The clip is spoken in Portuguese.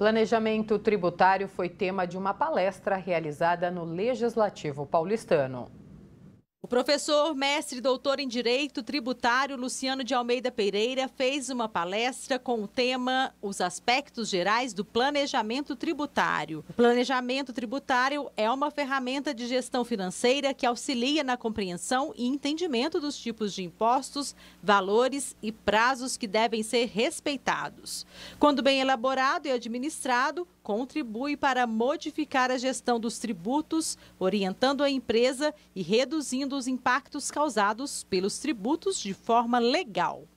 Planejamento tributário foi tema de uma palestra realizada no Legislativo Paulistano. O professor, mestre doutor em Direito Tributário Luciano de Almeida Pereira fez uma palestra com o tema Os aspectos gerais do planejamento tributário. O planejamento tributário é uma ferramenta de gestão financeira que auxilia na compreensão e entendimento dos tipos de impostos, valores e prazos que devem ser respeitados. Quando bem elaborado e administrado, contribui para modificar a gestão dos tributos, orientando a empresa e reduzindo os impactos causados pelos tributos de forma legal.